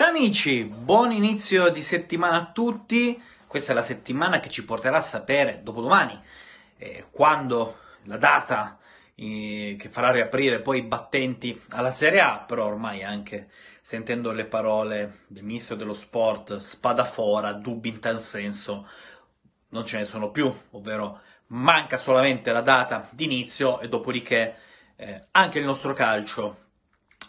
Ciao amici, buon inizio di settimana a tutti. Questa è la settimana che ci porterà a sapere dopodomani eh, quando la data eh, che farà riaprire poi i battenti alla Serie A, però ormai anche sentendo le parole del ministro dello sport Spadafora, dubbi in tal senso non ce ne sono più, ovvero manca solamente la data d'inizio e dopodiché eh, anche il nostro calcio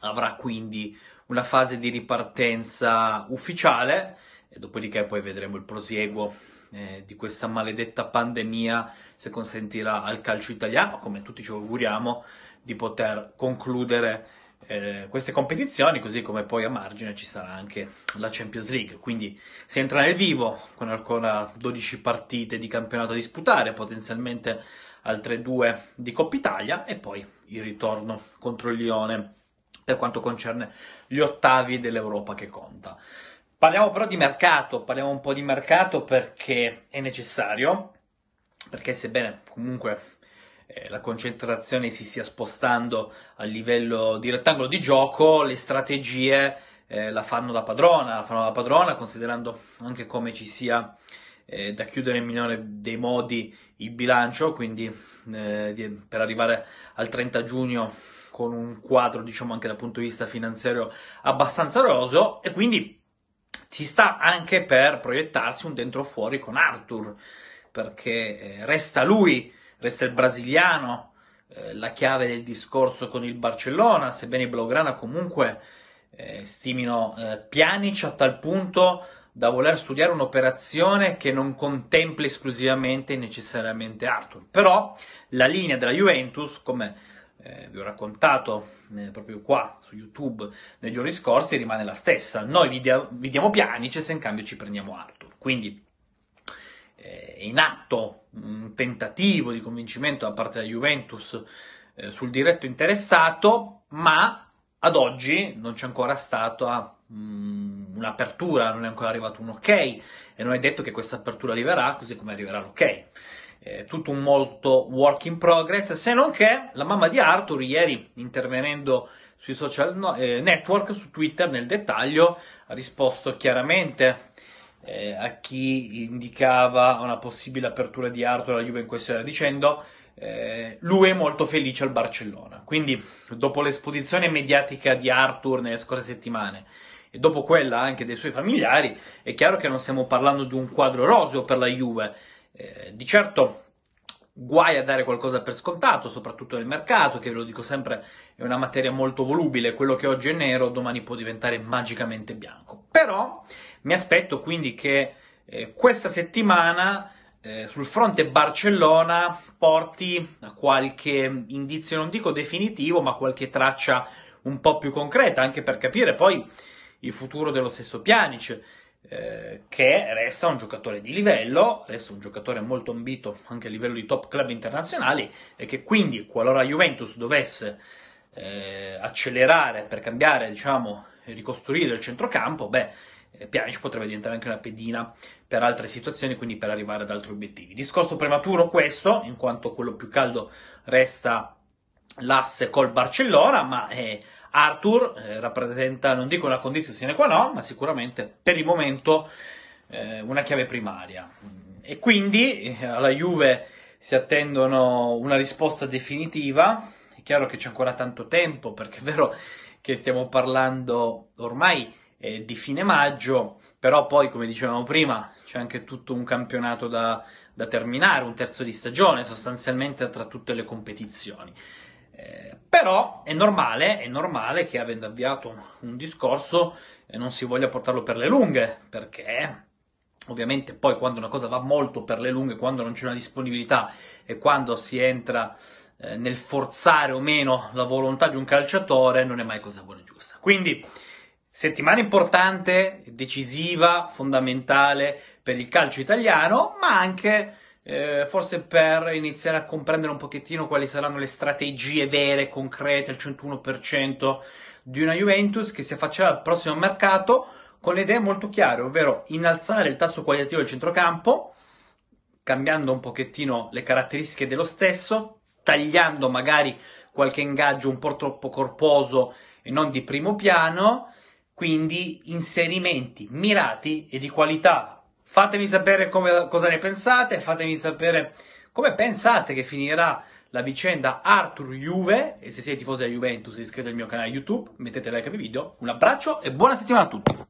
avrà quindi una fase di ripartenza ufficiale e dopodiché poi vedremo il prosieguo eh, di questa maledetta pandemia se consentirà al calcio italiano, come tutti ci auguriamo, di poter concludere eh, queste competizioni, così come poi a margine ci sarà anche la Champions League. Quindi si entra nel vivo con ancora 12 partite di campionato da disputare, potenzialmente altre due di Coppa Italia e poi il ritorno contro il Lione per quanto concerne gli ottavi dell'Europa che conta. Parliamo però di mercato, parliamo un po' di mercato perché è necessario, perché sebbene comunque eh, la concentrazione si stia spostando a livello di rettangolo di gioco, le strategie eh, la fanno da padrona, la fanno da padrona considerando anche come ci sia eh, da chiudere in migliore dei modi il bilancio, quindi eh, per arrivare al 30 giugno con un quadro, diciamo anche dal punto di vista finanziario, abbastanza roso e quindi si sta anche per proiettarsi un dentro fuori con Arthur, perché eh, resta lui, resta il brasiliano, eh, la chiave del discorso con il Barcellona, sebbene i Blaugrana comunque eh, stimino eh, Pjanic a tal punto da voler studiare un'operazione che non contempla esclusivamente e necessariamente Arthur. Però la linea della Juventus, come eh, vi ho raccontato eh, proprio qua su YouTube nei giorni scorsi, rimane la stessa. Noi vi, dia- vi diamo Pianice se in cambio ci prendiamo Arthur. Quindi eh, è in atto un tentativo di convincimento da parte della Juventus eh, sul diretto interessato, ma ad oggi non c'è ancora stata ah, um, mm, un'apertura, non è ancora arrivato un ok e non è detto che questa apertura arriverà così come arriverà l'ok. Eh, tutto un molto work in progress, se non che la mamma di Arthur ieri intervenendo sui social no- eh, network, su Twitter nel dettaglio, ha risposto chiaramente eh, a chi indicava una possibile apertura di Arthur alla Juve in questione dicendo eh, lui è molto felice al Barcellona. Quindi, dopo l'esposizione mediatica di Arthur nelle scorse settimane e dopo quella anche dei suoi familiari, è chiaro che non stiamo parlando di un quadro roseo per la Juve. Eh, di certo, guai a dare qualcosa per scontato, soprattutto nel mercato, che ve lo dico sempre, è una materia molto volubile, quello che oggi è nero domani può diventare magicamente bianco. Però mi aspetto quindi che eh, questa settimana eh, sul fronte Barcellona porti qualche indizio, non dico definitivo, ma qualche traccia un po' più concreta, anche per capire poi il futuro dello stesso Pjanic, eh, che resta un giocatore di livello, resta un giocatore molto ambito anche a livello di top club internazionali, e che quindi, qualora Juventus dovesse eh, accelerare per cambiare, diciamo, ricostruire il centrocampo, beh, Pjanic potrebbe diventare anche una pedina per altre situazioni, quindi per arrivare ad altri obiettivi. Discorso prematuro questo, in quanto quello più caldo resta l'asse col Barcellona, ma eh, Arthur eh, rappresenta, non dico una condizione sine qua no, ma sicuramente per il momento eh, una chiave primaria. E quindi eh, alla Juve si attendono una risposta definitiva. È chiaro che c'è ancora tanto tempo, perché è vero che stiamo parlando ormai eh, di fine maggio, però poi come dicevamo prima c'è anche tutto un campionato da, da terminare, un terzo di stagione sostanzialmente tra tutte le competizioni. Eh, però è normale, è normale che avendo avviato un, un discorso eh, non si voglia portarlo per le lunghe, perché ovviamente poi quando una cosa va molto per le lunghe, quando non c'è una disponibilità e quando si entra eh, nel forzare o meno la volontà di un calciatore, non è mai cosa buona e giusta. Quindi Settimana importante, decisiva, fondamentale per il calcio italiano, ma anche eh, forse per iniziare a comprendere un pochettino quali saranno le strategie vere, concrete, al 101% di una Juventus che si affaccerà al prossimo mercato con le idee molto chiare, ovvero innalzare il tasso qualitativo del centrocampo, cambiando un pochettino le caratteristiche dello stesso, tagliando magari qualche ingaggio un po' troppo corposo e non di primo piano, quindi inserimenti mirati e di qualità. Fatemi sapere come, cosa ne pensate, fatemi sapere come pensate che finirà la vicenda Arthur Juve e se siete tifosi della Juventus iscrivetevi al mio canale YouTube, mettete like ai video. Un abbraccio e buona settimana a tutti.